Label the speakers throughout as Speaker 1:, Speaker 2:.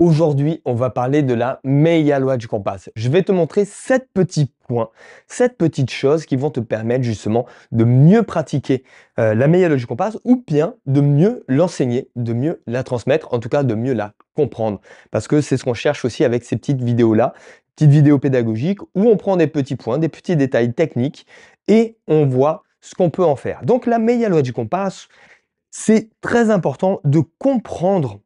Speaker 1: Aujourd'hui, on va parler de la meilleure loi du compas. Je vais te montrer sept petits points, sept petites choses qui vont te permettre justement de mieux pratiquer euh, la meilleure loi du compas ou bien de mieux l'enseigner, de mieux la transmettre, en tout cas de mieux la comprendre. Parce que c'est ce qu'on cherche aussi avec ces petites vidéos-là, petites vidéos pédagogiques où on prend des petits points, des petits détails techniques et on voit ce qu'on peut en faire. Donc la meilleure loi du compas, c'est très important de comprendre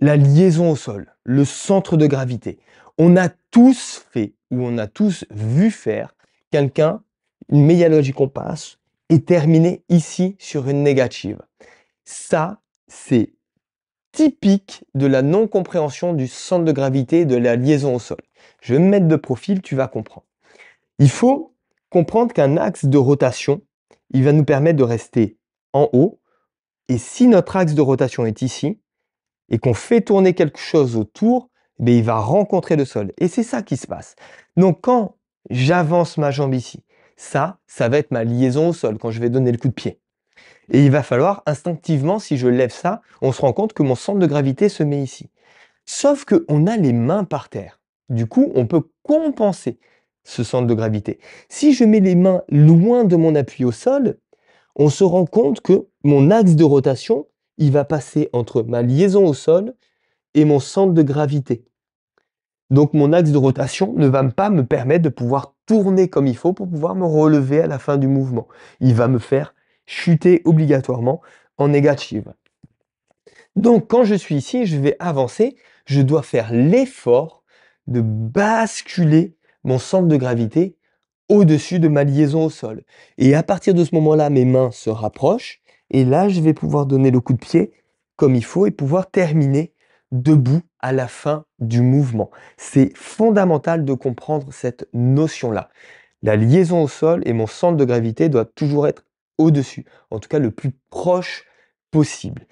Speaker 1: la liaison au sol, le centre de gravité. On a tous fait ou on a tous vu faire quelqu'un, une qu'on passe, et terminer ici sur une négative. Ça, c'est typique de la non-compréhension du centre de gravité de la liaison au sol. Je vais me mettre de profil, tu vas comprendre. Il faut comprendre qu'un axe de rotation, il va nous permettre de rester en haut. Et si notre axe de rotation est ici, et qu'on fait tourner quelque chose autour, mais eh il va rencontrer le sol. Et c'est ça qui se passe. Donc quand j'avance ma jambe ici, ça, ça va être ma liaison au sol quand je vais donner le coup de pied. Et il va falloir instinctivement, si je lève ça, on se rend compte que mon centre de gravité se met ici. Sauf qu'on a les mains par terre. Du coup, on peut compenser ce centre de gravité. Si je mets les mains loin de mon appui au sol, on se rend compte que mon axe de rotation il va passer entre ma liaison au sol et mon centre de gravité. Donc mon axe de rotation ne va pas me permettre de pouvoir tourner comme il faut pour pouvoir me relever à la fin du mouvement. Il va me faire chuter obligatoirement en négative. Donc quand je suis ici, je vais avancer, je dois faire l'effort de basculer mon centre de gravité au-dessus de ma liaison au sol. Et à partir de ce moment-là, mes mains se rapprochent, et là, je vais pouvoir donner le coup de pied comme il faut et pouvoir terminer debout à la fin du mouvement. C'est fondamental de comprendre cette notion-là. La liaison au sol et mon centre de gravité doit toujours être au-dessus, en tout cas le plus proche possible.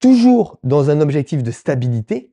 Speaker 1: Toujours dans un objectif de stabilité,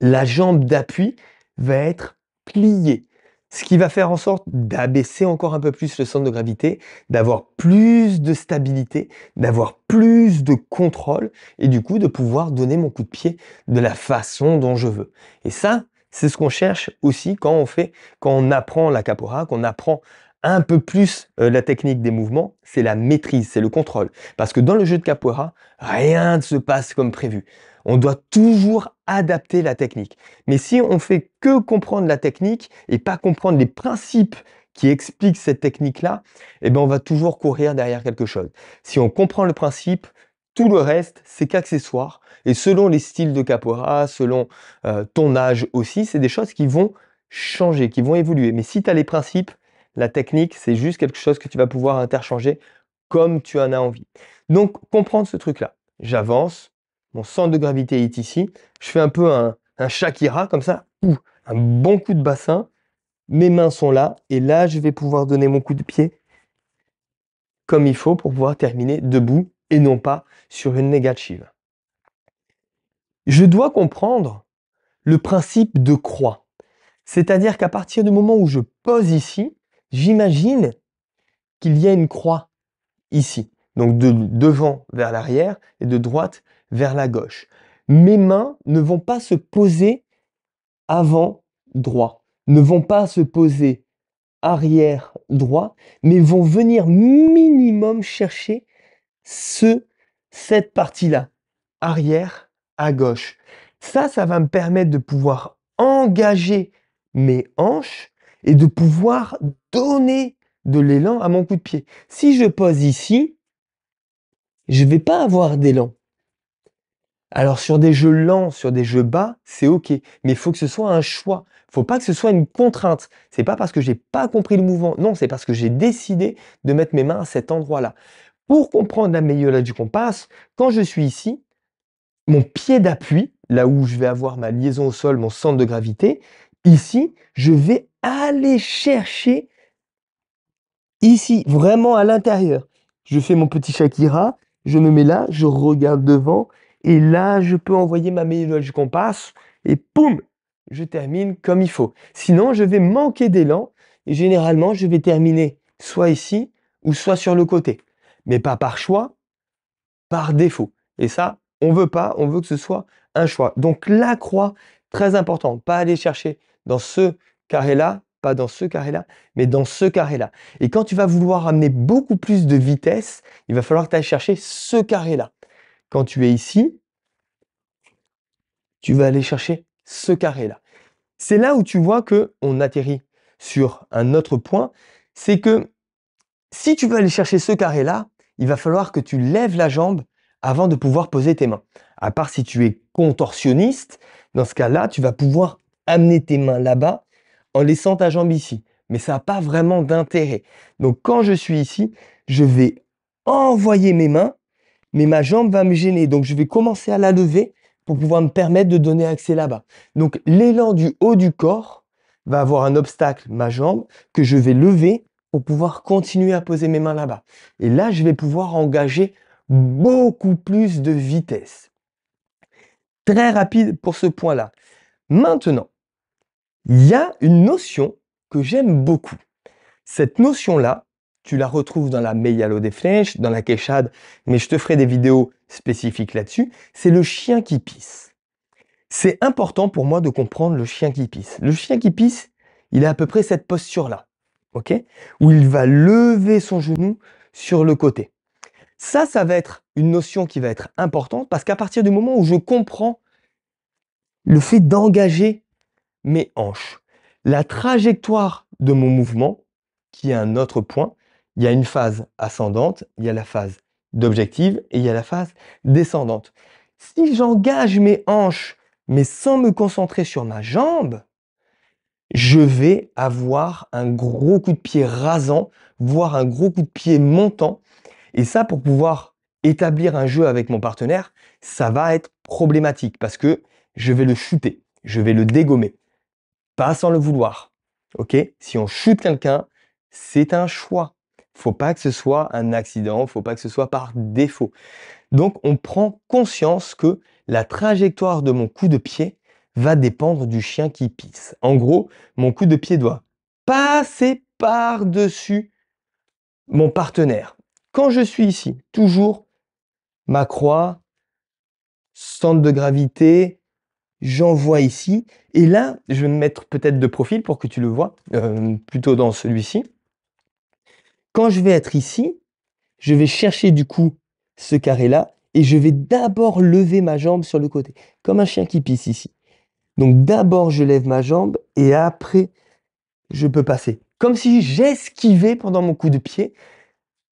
Speaker 1: la jambe d'appui va être pliée ce qui va faire en sorte d'abaisser encore un peu plus le centre de gravité, d'avoir plus de stabilité, d'avoir plus de contrôle et du coup de pouvoir donner mon coup de pied de la façon dont je veux. Et ça, c'est ce qu'on cherche aussi quand on fait, quand on apprend la capora, qu'on apprend un peu plus euh, la technique des mouvements, c'est la maîtrise, c'est le contrôle. Parce que dans le jeu de capoeira, rien ne se passe comme prévu. On doit toujours adapter la technique. Mais si on fait que comprendre la technique et pas comprendre les principes qui expliquent cette technique-là, eh ben on va toujours courir derrière quelque chose. Si on comprend le principe, tout le reste, c'est qu'accessoire. Et selon les styles de capoeira, selon euh, ton âge aussi, c'est des choses qui vont changer, qui vont évoluer. Mais si tu as les principes, la technique, c'est juste quelque chose que tu vas pouvoir interchanger comme tu en as envie. Donc, comprendre ce truc-là. J'avance, mon centre de gravité est ici, je fais un peu un, un Shakira comme ça, ou un bon coup de bassin, mes mains sont là, et là, je vais pouvoir donner mon coup de pied comme il faut pour pouvoir terminer debout et non pas sur une négative. Je dois comprendre le principe de croix. C'est-à-dire qu'à partir du moment où je pose ici, J'imagine qu'il y a une croix ici, donc de devant vers l'arrière et de droite vers la gauche. Mes mains ne vont pas se poser avant droit, ne vont pas se poser arrière droit, mais vont venir minimum chercher ce, cette partie-là, arrière à gauche. Ça, ça va me permettre de pouvoir engager mes hanches et de pouvoir donner de l'élan à mon coup de pied. Si je pose ici, je ne vais pas avoir d'élan. Alors sur des jeux lents, sur des jeux bas, c'est ok, mais il faut que ce soit un choix. Faut pas que ce soit une contrainte. n'est pas parce que je n'ai pas compris le mouvement. Non, c'est parce que j'ai décidé de mettre mes mains à cet endroit-là. Pour comprendre la meilleure du compas, quand je suis ici, mon pied d'appui, là où je vais avoir ma liaison au sol, mon centre de gravité, Ici, je vais aller chercher ici, vraiment à l'intérieur. Je fais mon petit Shakira, je me mets là, je regarde devant, et là, je peux envoyer ma qu'on passe et poum, je termine comme il faut. Sinon, je vais manquer d'élan, et généralement, je vais terminer soit ici, ou soit sur le côté. Mais pas par choix, par défaut. Et ça, on veut pas, on veut que ce soit un choix. Donc la croix, très important, pas aller chercher dans ce carré-là, pas dans ce carré-là, mais dans ce carré-là. Et quand tu vas vouloir amener beaucoup plus de vitesse, il va falloir que tu ailles chercher ce carré-là. Quand tu es ici, tu vas aller chercher ce carré-là. C'est là où tu vois que on atterrit sur un autre point, c'est que si tu veux aller chercher ce carré-là, il va falloir que tu lèves la jambe avant de pouvoir poser tes mains. À part si tu es contorsionniste, dans ce cas-là, tu vas pouvoir amener tes mains là-bas en laissant ta jambe ici. Mais ça n'a pas vraiment d'intérêt. Donc quand je suis ici, je vais envoyer mes mains, mais ma jambe va me gêner. Donc je vais commencer à la lever pour pouvoir me permettre de donner accès là-bas. Donc l'élan du haut du corps va avoir un obstacle, ma jambe, que je vais lever pour pouvoir continuer à poser mes mains là-bas. Et là, je vais pouvoir engager beaucoup plus de vitesse. Très rapide pour ce point-là. Maintenant, il y a une notion que j'aime beaucoup. Cette notion-là, tu la retrouves dans la Meyalo des Flèches, dans la Keshad, mais je te ferai des vidéos spécifiques là-dessus, c'est le chien qui pisse. C'est important pour moi de comprendre le chien qui pisse. Le chien qui pisse, il a à peu près cette posture-là, ok Où il va lever son genou sur le côté. Ça, ça va être une notion qui va être importante parce qu'à partir du moment où je comprends le fait d'engager mes hanches. La trajectoire de mon mouvement, qui est un autre point, il y a une phase ascendante, il y a la phase d'objectif et il y a la phase descendante. Si j'engage mes hanches, mais sans me concentrer sur ma jambe, je vais avoir un gros coup de pied rasant, voire un gros coup de pied montant. Et ça, pour pouvoir établir un jeu avec mon partenaire, ça va être problématique parce que je vais le chuter, je vais le dégommer pas sans le vouloir. Ok Si on chute quelqu'un, c'est un choix. Faut pas que ce soit un accident, faut pas que ce soit par défaut. Donc on prend conscience que la trajectoire de mon coup de pied va dépendre du chien qui pisse. En gros, mon coup de pied doit passer par-dessus mon partenaire. Quand je suis ici, toujours ma croix, centre de gravité, j'envoie ici, et là, je vais me mettre peut-être de profil pour que tu le vois, euh, plutôt dans celui-ci. Quand je vais être ici, je vais chercher du coup ce carré-là, et je vais d'abord lever ma jambe sur le côté, comme un chien qui pisse ici. Donc d'abord, je lève ma jambe, et après, je peux passer. Comme si j'esquivais pendant mon coup de pied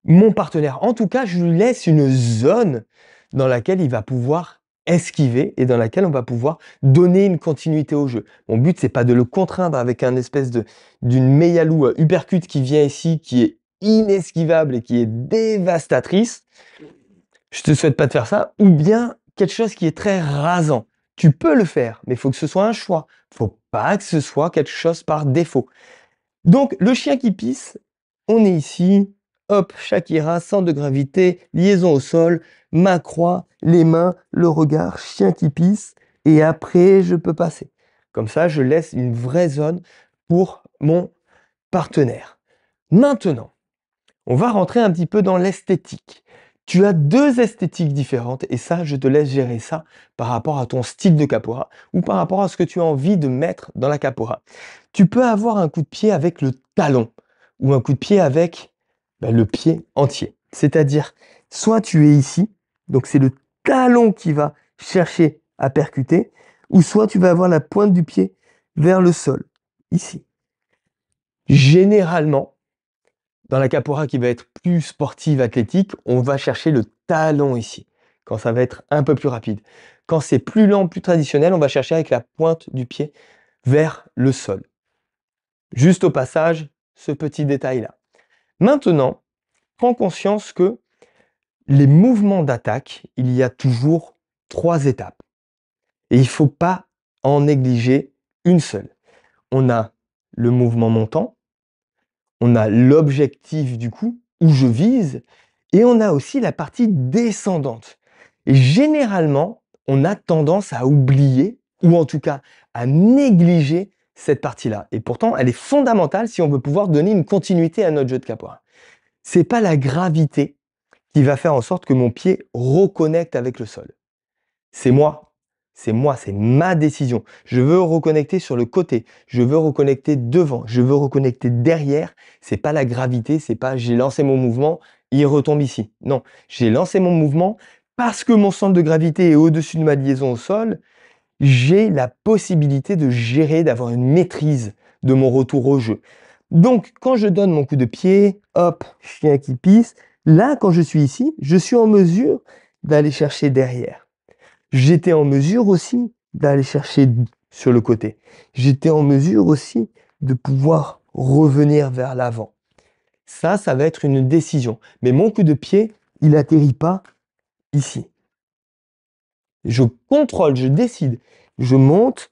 Speaker 1: mon partenaire. En tout cas, je lui laisse une zone dans laquelle il va pouvoir esquiver et dans laquelle on va pouvoir donner une continuité au jeu. Mon but, c'est pas de le contraindre avec un espèce de d'une mégalou hypercute euh, qui vient ici, qui est inesquivable et qui est dévastatrice. Je te souhaite pas de faire ça. Ou bien quelque chose qui est très rasant. Tu peux le faire, mais il faut que ce soit un choix. faut pas que ce soit quelque chose par défaut. Donc, le chien qui pisse, on est ici, Hop, Shakira, centre de gravité, liaison au sol, ma croix, les mains, le regard, chien qui pisse, et après je peux passer. Comme ça, je laisse une vraie zone pour mon partenaire. Maintenant, on va rentrer un petit peu dans l'esthétique. Tu as deux esthétiques différentes et ça, je te laisse gérer ça par rapport à ton style de capora. ou par rapport à ce que tu as envie de mettre dans la capora. Tu peux avoir un coup de pied avec le talon ou un coup de pied avec bah, le pied entier. C'est-à-dire, soit tu es ici, donc c'est le talon qui va chercher à percuter, ou soit tu vas avoir la pointe du pied vers le sol, ici. Généralement, dans la capora qui va être plus sportive, athlétique, on va chercher le talon ici, quand ça va être un peu plus rapide. Quand c'est plus lent, plus traditionnel, on va chercher avec la pointe du pied vers le sol. Juste au passage, ce petit détail-là. Maintenant, prends conscience que les mouvements d'attaque, il y a toujours trois étapes. Et il ne faut pas en négliger une seule. On a le mouvement montant, on a l'objectif du coup, où je vise, et on a aussi la partie descendante. Et généralement, on a tendance à oublier, ou en tout cas à négliger, cette partie-là. Et pourtant, elle est fondamentale si on veut pouvoir donner une continuité à notre jeu de capoeira. C'est pas la gravité qui va faire en sorte que mon pied reconnecte avec le sol. C'est moi. C'est moi, c'est ma décision. Je veux reconnecter sur le côté, je veux reconnecter devant, je veux reconnecter derrière. C'est pas la gravité, c'est pas j'ai lancé mon mouvement, il retombe ici. Non, j'ai lancé mon mouvement parce que mon centre de gravité est au-dessus de ma liaison au sol j'ai la possibilité de gérer, d'avoir une maîtrise de mon retour au jeu. Donc, quand je donne mon coup de pied, hop, chien qui pisse, là, quand je suis ici, je suis en mesure d'aller chercher derrière. J'étais en mesure aussi d'aller chercher sur le côté. J'étais en mesure aussi de pouvoir revenir vers l'avant. Ça, ça va être une décision. Mais mon coup de pied, il atterrit pas ici je contrôle, je décide, je monte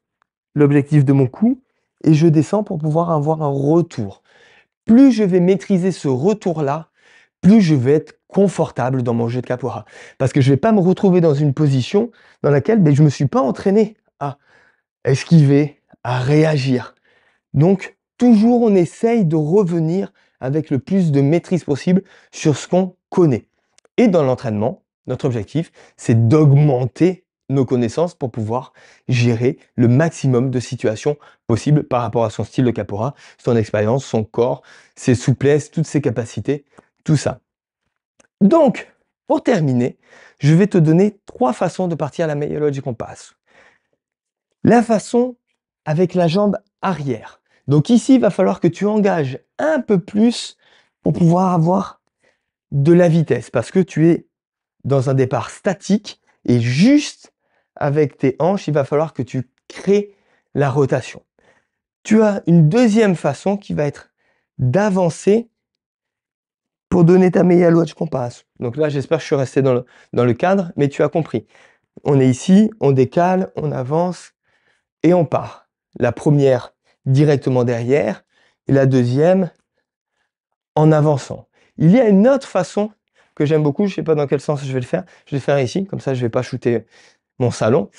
Speaker 1: l'objectif de mon coup et je descends pour pouvoir avoir un retour. Plus je vais maîtriser ce retour-là, plus je vais être confortable dans mon jeu de capoeira. Parce que je ne vais pas me retrouver dans une position dans laquelle ben, je ne me suis pas entraîné à esquiver, à réagir. Donc, toujours, on essaye de revenir avec le plus de maîtrise possible sur ce qu'on connaît. Et dans l'entraînement, notre objectif, c'est d'augmenter nos connaissances pour pouvoir gérer le maximum de situations possibles par rapport à son style de capora, son expérience, son corps, ses souplesses, toutes ses capacités, tout ça. Donc, pour terminer, je vais te donner trois façons de partir à la qu'on passe. La façon avec la jambe arrière. Donc ici, il va falloir que tu engages un peu plus pour pouvoir avoir de la vitesse parce que tu es dans un départ statique et juste avec tes hanches, il va falloir que tu crées la rotation. Tu as une deuxième façon qui va être d'avancer pour donner ta meilleure de compass. Donc là, j'espère que je suis resté dans le, dans le cadre, mais tu as compris. On est ici, on décale, on avance et on part. La première directement derrière et la deuxième en avançant. Il y a une autre façon que j'aime beaucoup, je ne sais pas dans quel sens je vais le faire. Je vais le faire ici, comme ça je ne vais pas shooter mon salon,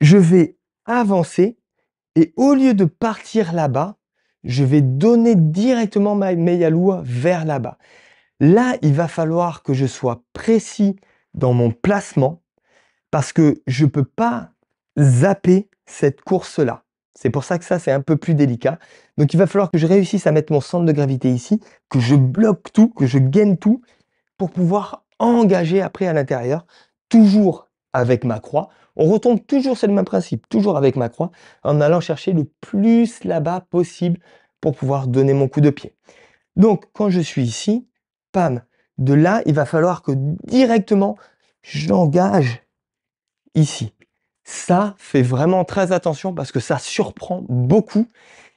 Speaker 1: je vais avancer et au lieu de partir là-bas, je vais donner directement ma loi vers là-bas. Là, il va falloir que je sois précis dans mon placement parce que je ne peux pas zapper cette course-là. C'est pour ça que ça, c'est un peu plus délicat. Donc, il va falloir que je réussisse à mettre mon centre de gravité ici, que je bloque tout, que je gagne tout pour pouvoir engager après à l'intérieur, toujours avec ma croix. On retombe toujours sur le même principe, toujours avec ma croix, en allant chercher le plus là-bas possible pour pouvoir donner mon coup de pied. Donc, quand je suis ici, pam, de là, il va falloir que directement, j'engage ici. Ça, fait vraiment très attention parce que ça surprend beaucoup.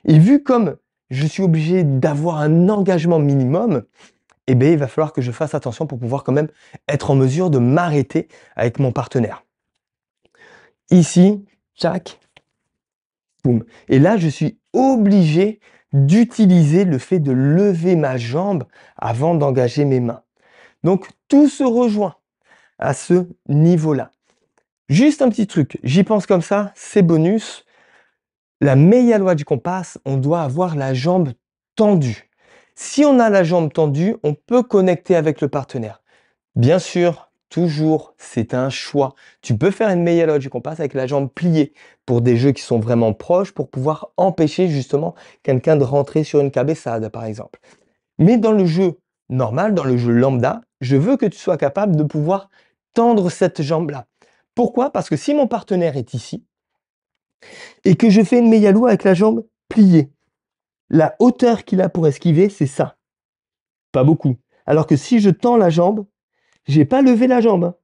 Speaker 1: Et vu comme je suis obligé d'avoir un engagement minimum, eh il va falloir que je fasse attention pour pouvoir quand même être en mesure de m'arrêter avec mon partenaire. Ici, tchac, boum. Et là, je suis obligé d'utiliser le fait de lever ma jambe avant d'engager mes mains. Donc, tout se rejoint à ce niveau-là. Juste un petit truc, j'y pense comme ça, c'est bonus. La meilleure loi du compas, on doit avoir la jambe tendue. Si on a la jambe tendue, on peut connecter avec le partenaire. Bien sûr, toujours, c'est un choix. Tu peux faire une et qu'on passe avec la jambe pliée pour des jeux qui sont vraiment proches pour pouvoir empêcher justement quelqu'un de rentrer sur une cabessade, par exemple. Mais dans le jeu normal, dans le jeu lambda, je veux que tu sois capable de pouvoir tendre cette jambe-là. Pourquoi Parce que si mon partenaire est ici et que je fais une loi avec la jambe pliée, la hauteur qu'il a pour esquiver, c'est ça. Pas beaucoup. Alors que si je tends la jambe, j'ai pas levé la jambe. Hein.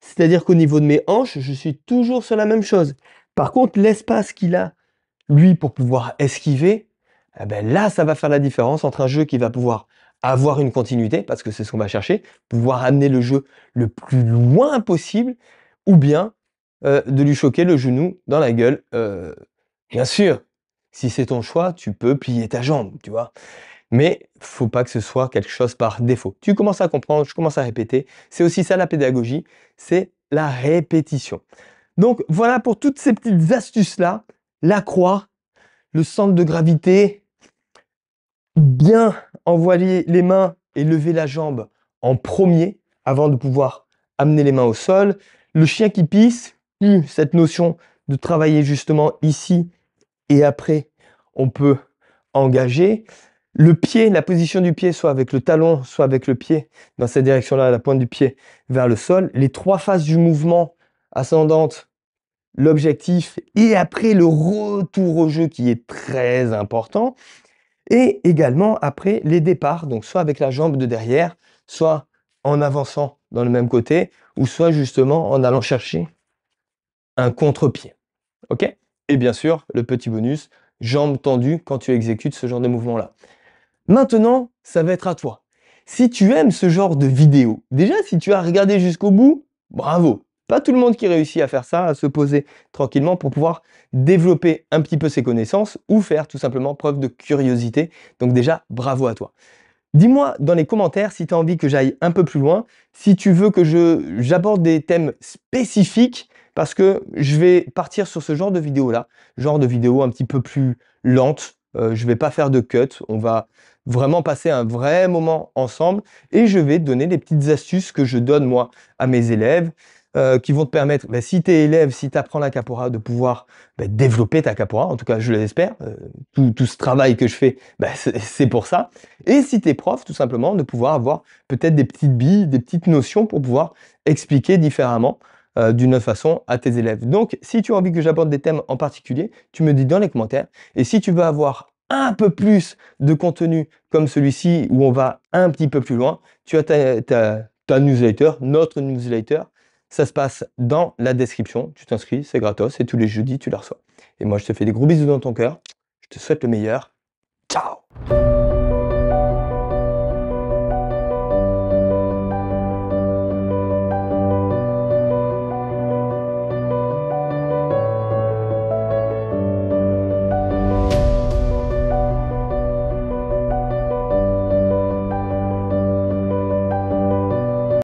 Speaker 1: C'est-à-dire qu'au niveau de mes hanches, je suis toujours sur la même chose. Par contre, l'espace qu'il a, lui, pour pouvoir esquiver, eh ben là, ça va faire la différence entre un jeu qui va pouvoir avoir une continuité, parce que c'est ce qu'on va chercher, pouvoir amener le jeu le plus loin possible, ou bien euh, de lui choquer le genou dans la gueule. Euh, bien sûr, si c'est ton choix, tu peux plier ta jambe, tu vois. Mais faut pas que ce soit quelque chose par défaut. Tu commences à comprendre, je commence à répéter. C'est aussi ça la pédagogie, c'est la répétition. Donc voilà pour toutes ces petites astuces-là. La croix, le centre de gravité, bien envoyer les mains et lever la jambe en premier avant de pouvoir amener les mains au sol. Le chien qui pisse, cette notion de travailler justement ici et après, on peut engager le pied, la position du pied, soit avec le talon, soit avec le pied, dans cette direction-là, la pointe du pied vers le sol. Les trois phases du mouvement ascendante, l'objectif, et après le retour au jeu qui est très important. Et également après les départs, donc soit avec la jambe de derrière, soit en avançant dans le même côté, ou soit justement en allant chercher un contre-pied. Et bien sûr, le petit bonus, jambes tendues quand tu exécutes ce genre de mouvement-là. Maintenant, ça va être à toi. Si tu aimes ce genre de vidéo, déjà si tu as regardé jusqu'au bout, bravo. Pas tout le monde qui réussit à faire ça, à se poser tranquillement pour pouvoir développer un petit peu ses connaissances ou faire tout simplement preuve de curiosité. Donc déjà, bravo à toi. Dis-moi dans les commentaires si tu as envie que j'aille un peu plus loin, si tu veux que j'aborde des thèmes spécifiques parce que je vais partir sur ce genre de vidéo-là, genre de vidéo un petit peu plus lente. Euh, je ne vais pas faire de cut, on va vraiment passer un vrai moment ensemble et je vais donner des petites astuces que je donne moi à mes élèves euh, qui vont te permettre, ben, si tu es élève, si tu apprends la capora, de pouvoir ben, développer ta capora, en tout cas je l'espère, euh, tout, ce travail que je fais, ben, c'est pour ça. Et si tu es prof, tout simplement, de pouvoir avoir peut-être des petites billes, des petites notions pour pouvoir expliquer différemment euh, d'une autre façon à tes élèves. Donc, si tu as envie que j'aborde des thèmes en particulier, tu me dis dans les commentaires. Et si tu veux avoir un peu plus de contenu comme celui-ci, où on va un petit peu plus loin, tu as ta, ta newsletter, notre newsletter. Ça se passe dans la description. Tu t'inscris, c'est gratos, et tous les jeudis, tu la reçois. Et moi, je te fais des gros bisous dans ton cœur. Je te souhaite le meilleur. Ciao